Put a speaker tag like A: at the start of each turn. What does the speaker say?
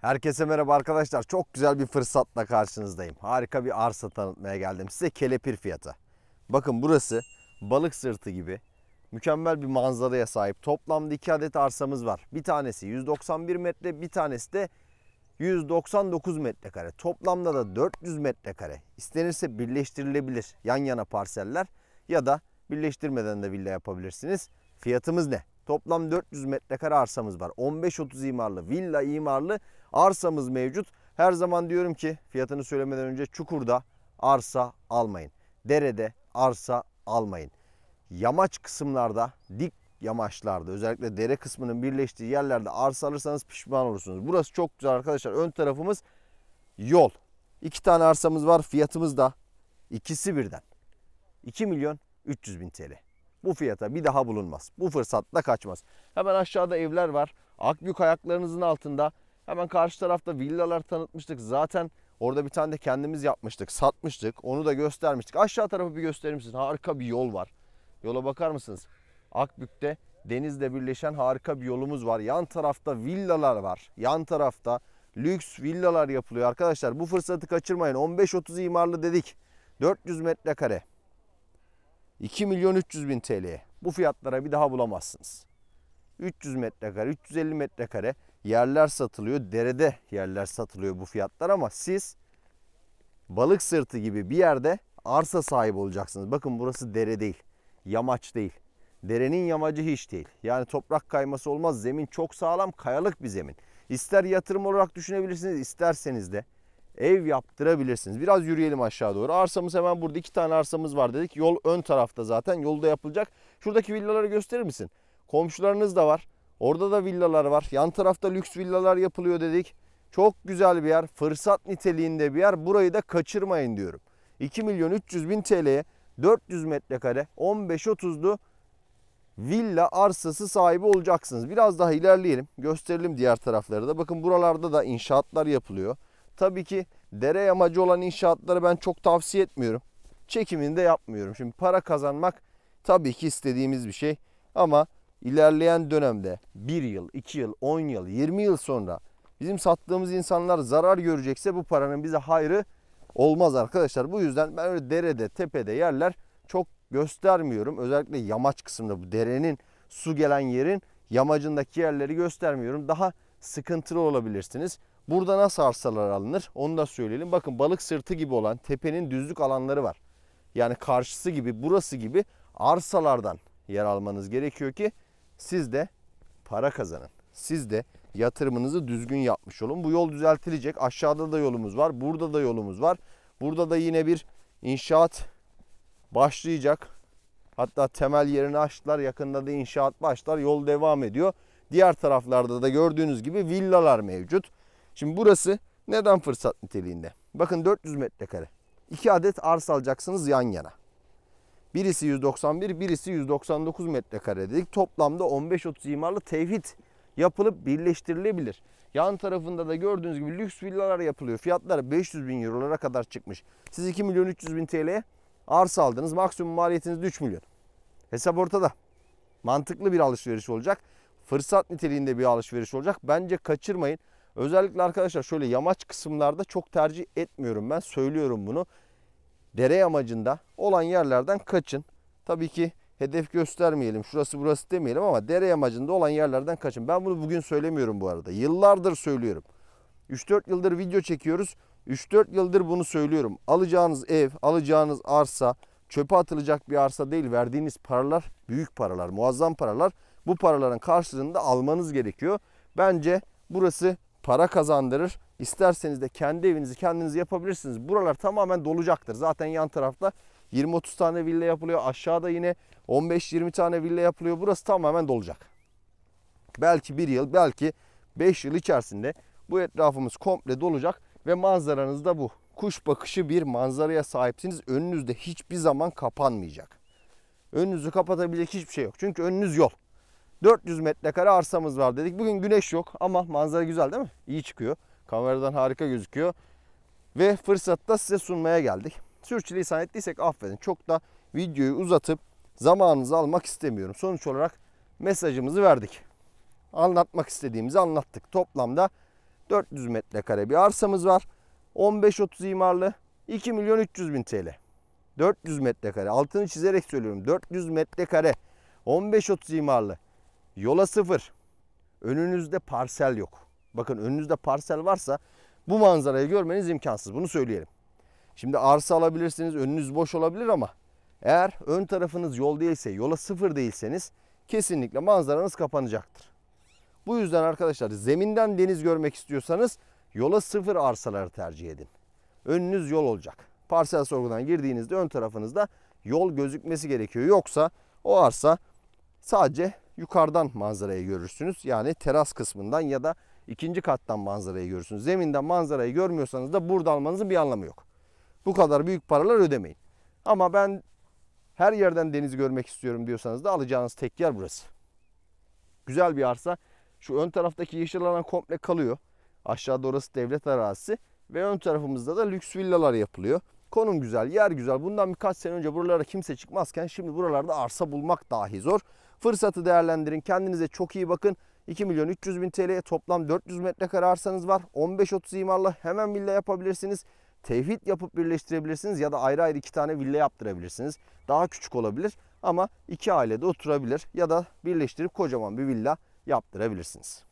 A: Herkese merhaba arkadaşlar. Çok güzel bir fırsatla karşınızdayım. Harika bir arsa tanıtmaya geldim. Size kelepir fiyata. Bakın burası balık sırtı gibi mükemmel bir manzaraya sahip. Toplamda iki adet arsamız var. Bir tanesi 191 metre, bir tanesi de 199 metrekare. Toplamda da 400 metrekare. İstenirse birleştirilebilir yan yana parseller ya da birleştirmeden de villa yapabilirsiniz. Fiyatımız ne? Toplam 400 metrekare arsamız var. 15-30 imarlı, villa imarlı arsamız mevcut. Her zaman diyorum ki fiyatını söylemeden önce çukurda arsa almayın. Derede arsa almayın. Yamaç kısımlarda, dik yamaçlarda özellikle dere kısmının birleştiği yerlerde arsa alırsanız pişman olursunuz. Burası çok güzel arkadaşlar. Ön tarafımız yol. İki tane arsamız var. Fiyatımız da ikisi birden. 2 milyon 300 bin TL. Bu fiyata bir daha bulunmaz. Bu fırsatla kaçmaz. Hemen aşağıda evler var. Akbük ayaklarınızın altında. Hemen karşı tarafta villalar tanıtmıştık. Zaten orada bir tane de kendimiz yapmıştık. Satmıştık. Onu da göstermiştik. Aşağı tarafı bir göstereyim size. Harika bir yol var. Yola bakar mısınız? Akbük'te denizle birleşen harika bir yolumuz var. Yan tarafta villalar var. Yan tarafta lüks villalar yapılıyor. Arkadaşlar bu fırsatı kaçırmayın. 15-30 imarlı dedik. 400 metrekare. 2 milyon 300 bin TL. Bu fiyatlara bir daha bulamazsınız. 300 metrekare, 350 metrekare yerler satılıyor. Derede yerler satılıyor bu fiyatlar ama siz balık sırtı gibi bir yerde arsa sahibi olacaksınız. Bakın burası dere değil, yamaç değil. Derenin yamacı hiç değil. Yani toprak kayması olmaz. Zemin çok sağlam, kayalık bir zemin. İster yatırım olarak düşünebilirsiniz, isterseniz de ev yaptırabilirsiniz. Biraz yürüyelim aşağı doğru. Arsamız hemen burada. iki tane arsamız var dedik. Yol ön tarafta zaten. Yolda yapılacak. Şuradaki villaları gösterir misin? Komşularınız da var. Orada da villalar var. Yan tarafta lüks villalar yapılıyor dedik. Çok güzel bir yer. Fırsat niteliğinde bir yer. Burayı da kaçırmayın diyorum. 2 milyon 300 bin TL'ye 400 metrekare 15-30'lu villa arsası sahibi olacaksınız. Biraz daha ilerleyelim. Gösterelim diğer tarafları da. Bakın buralarda da inşaatlar yapılıyor. Tabii ki dere yamacı olan inşaatları ben çok tavsiye etmiyorum. Çekimini de yapmıyorum. Şimdi para kazanmak tabii ki istediğimiz bir şey. Ama ilerleyen dönemde 1 yıl, 2 yıl, 10 yıl, 20 yıl sonra bizim sattığımız insanlar zarar görecekse bu paranın bize hayrı olmaz arkadaşlar. Bu yüzden ben öyle derede, tepede yerler çok göstermiyorum. Özellikle yamaç kısmında bu derenin su gelen yerin yamacındaki yerleri göstermiyorum. Daha sıkıntılı olabilirsiniz. Burada nasıl arsalar alınır onu da söyleyelim. Bakın balık sırtı gibi olan tepenin düzlük alanları var. Yani karşısı gibi burası gibi arsalardan yer almanız gerekiyor ki siz de para kazanın. Siz de yatırımınızı düzgün yapmış olun. Bu yol düzeltilecek. Aşağıda da yolumuz var. Burada da yolumuz var. Burada da yine bir inşaat başlayacak. Hatta temel yerini açtılar. Yakında da inşaat başlar. Yol devam ediyor. Diğer taraflarda da gördüğünüz gibi villalar mevcut. Şimdi burası neden fırsat niteliğinde? Bakın 400 metrekare. 2 adet arsa alacaksınız yan yana. Birisi 191, birisi 199 metrekare dedik. Toplamda 15-30 imarlı tevhid yapılıp birleştirilebilir. Yan tarafında da gördüğünüz gibi lüks villalar yapılıyor. Fiyatlar 500 bin eurolara kadar çıkmış. Siz 2 milyon 300 bin TL'ye arsa aldınız. Maksimum maliyetiniz de 3 milyon. Hesap ortada. Mantıklı bir alışveriş olacak fırsat niteliğinde bir alışveriş olacak. Bence kaçırmayın. Özellikle arkadaşlar şöyle yamaç kısımlarda çok tercih etmiyorum ben. Söylüyorum bunu. Dere yamacında olan yerlerden kaçın. Tabii ki hedef göstermeyelim. Şurası burası demeyelim ama dere yamacında olan yerlerden kaçın. Ben bunu bugün söylemiyorum bu arada. Yıllardır söylüyorum. 3-4 yıldır video çekiyoruz. 3-4 yıldır bunu söylüyorum. Alacağınız ev, alacağınız arsa çöpe atılacak bir arsa değil. Verdiğiniz paralar büyük paralar, muazzam paralar bu paraların karşılığını da almanız gerekiyor. Bence burası para kazandırır. İsterseniz de kendi evinizi kendiniz yapabilirsiniz. Buralar tamamen dolacaktır. Zaten yan tarafta 20-30 tane villa yapılıyor. Aşağıda yine 15-20 tane villa yapılıyor. Burası tamamen dolacak. Belki bir yıl, belki 5 yıl içerisinde bu etrafımız komple dolacak ve manzaranız da bu. Kuş bakışı bir manzaraya sahipsiniz. Önünüzde hiçbir zaman kapanmayacak. Önünüzü kapatabilecek hiçbir şey yok. Çünkü önünüz yol. 400 metrekare arsamız var dedik. Bugün güneş yok ama manzara güzel değil mi? İyi çıkıyor. Kameradan harika gözüküyor. Ve fırsatta size sunmaya geldik. Sürçülisan ettiysek affedin. Çok da videoyu uzatıp zamanınızı almak istemiyorum. Sonuç olarak mesajımızı verdik. Anlatmak istediğimizi anlattık. Toplamda 400 metrekare bir arsamız var. 15-30 imarlı 2 milyon 300 bin TL. 400 metrekare altını çizerek söylüyorum 400 metrekare 15-30 imarlı Yola sıfır. Önünüzde parsel yok. Bakın önünüzde parsel varsa bu manzarayı görmeniz imkansız. Bunu söyleyelim. Şimdi arsa alabilirsiniz. Önünüz boş olabilir ama eğer ön tarafınız yol değilse, yola sıfır değilseniz kesinlikle manzaranız kapanacaktır. Bu yüzden arkadaşlar zeminden deniz görmek istiyorsanız yola sıfır arsaları tercih edin. Önünüz yol olacak. Parsel sorgudan girdiğinizde ön tarafınızda yol gözükmesi gerekiyor. Yoksa o arsa sadece yukarıdan manzarayı görürsünüz. Yani teras kısmından ya da ikinci kattan manzarayı görürsünüz. Zeminden manzarayı görmüyorsanız da burada almanızın bir anlamı yok. Bu kadar büyük paralar ödemeyin. Ama ben her yerden denizi görmek istiyorum diyorsanız da alacağınız tek yer burası. Güzel bir arsa. Şu ön taraftaki yeşil alan komple kalıyor. Aşağıda orası devlet arazisi ve ön tarafımızda da lüks villalar yapılıyor. Konum güzel, yer güzel. Bundan birkaç sene önce buralara kimse çıkmazken şimdi buralarda arsa bulmak dahi zor. Fırsatı değerlendirin. Kendinize çok iyi bakın. 2 milyon 300 bin TL'ye toplam 400 metrekare arsanız var. 15-30 imarla hemen villa yapabilirsiniz. Tevhid yapıp birleştirebilirsiniz ya da ayrı ayrı iki tane villa yaptırabilirsiniz. Daha küçük olabilir ama iki ailede oturabilir ya da birleştirip kocaman bir villa yaptırabilirsiniz.